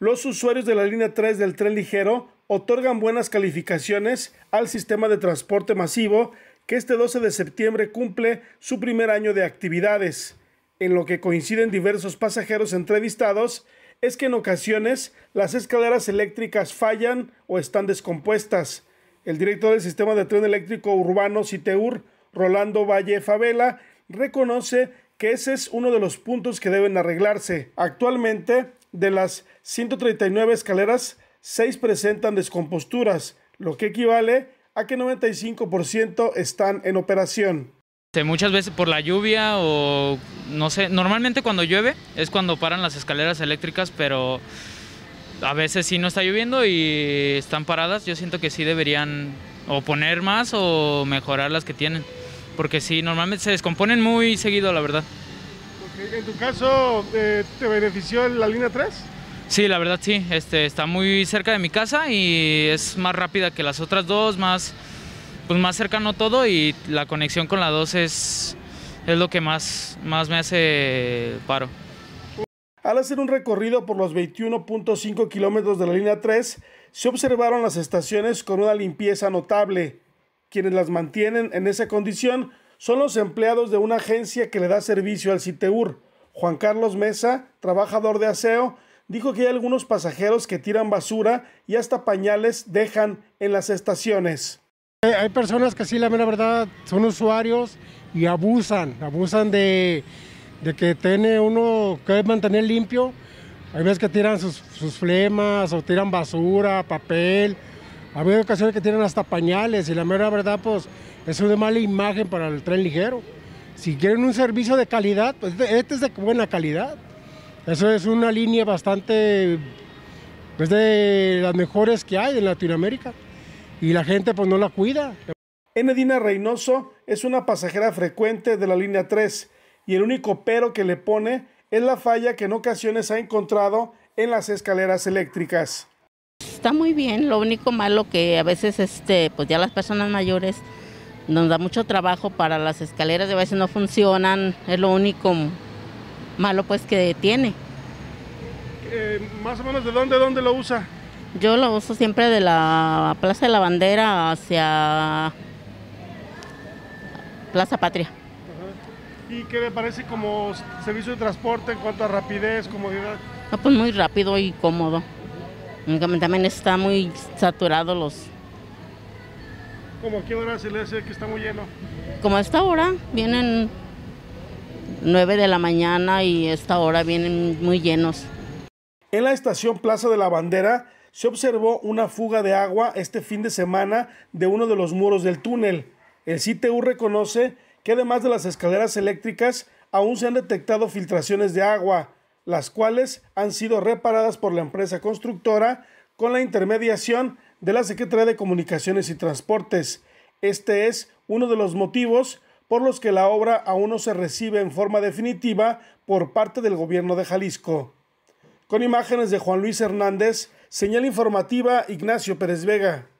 Los usuarios de la línea 3 del tren ligero otorgan buenas calificaciones al sistema de transporte masivo que este 12 de septiembre cumple su primer año de actividades. En lo que coinciden diversos pasajeros entrevistados es que en ocasiones las escaleras eléctricas fallan o están descompuestas. El director del sistema de tren eléctrico urbano CITEUR, Rolando Valle Favela, reconoce que ese es uno de los puntos que deben arreglarse. Actualmente, de las 139 escaleras, 6 presentan descomposturas, lo que equivale a que 95% están en operación. Muchas veces por la lluvia o no sé, normalmente cuando llueve es cuando paran las escaleras eléctricas, pero a veces sí no está lloviendo y están paradas. Yo siento que sí deberían o poner más o mejorar las que tienen, porque sí, normalmente se descomponen muy seguido, la verdad. Eh, ¿En tu caso eh, te benefició la línea 3? Sí, la verdad sí, este, está muy cerca de mi casa y es más rápida que las otras dos, más, pues más cercano todo y la conexión con la 2 es, es lo que más, más me hace paro. Al hacer un recorrido por los 21.5 kilómetros de la línea 3, se observaron las estaciones con una limpieza notable. Quienes las mantienen en esa condición son los empleados de una agencia que le da servicio al CITEUR. Juan Carlos Mesa, trabajador de aseo, dijo que hay algunos pasajeros que tiran basura y hasta pañales dejan en las estaciones. Hay personas que sí, la mera verdad, son usuarios y abusan, abusan de, que tiene uno que mantener limpio. Hay veces que tiran sus, sus flemas o tiran basura, papel, había ocasiones que tienen hasta pañales y la mera verdad, pues, es una mala imagen para el tren ligero. Si quieren un servicio de calidad, pues este, este es de buena calidad. Eso es una línea bastante, pues de las mejores que hay en Latinoamérica. Y la gente pues no la cuida. Enedina Reynoso es una pasajera frecuente de la línea 3 y el único pero que le pone es la falla que en ocasiones ha encontrado en las escaleras eléctricas está muy bien, lo único malo que a veces este, pues ya las personas mayores nos da mucho trabajo para las escaleras, a veces no funcionan, es lo único malo pues que tiene. Eh, más o menos de dónde, dónde lo usa? Yo lo uso siempre de la Plaza de la Bandera hacia Plaza Patria. ¿Y qué le parece como servicio de transporte en cuanto a rapidez, comodidad? Ah, pues muy rápido y cómodo. Mm, también está muy saturado los... como qué hora se le que está muy lleno? Como a esta hora, vienen 9 de la mañana y esta hora vienen muy llenos. En la estación Plaza de la Bandera se observó una fuga de agua este fin de semana de uno de los muros del túnel. El CTU reconoce que además de las escaleras eléctricas, aún se han detectado filtraciones de agua las cuales han sido reparadas por la empresa constructora con la intermediación de la Secretaría de Comunicaciones y Transportes. Este es uno de los motivos por los que la obra aún no se recibe en forma definitiva por parte del gobierno de Jalisco. Con imágenes de Juan Luis Hernández, señal informativa Ignacio Pérez Vega.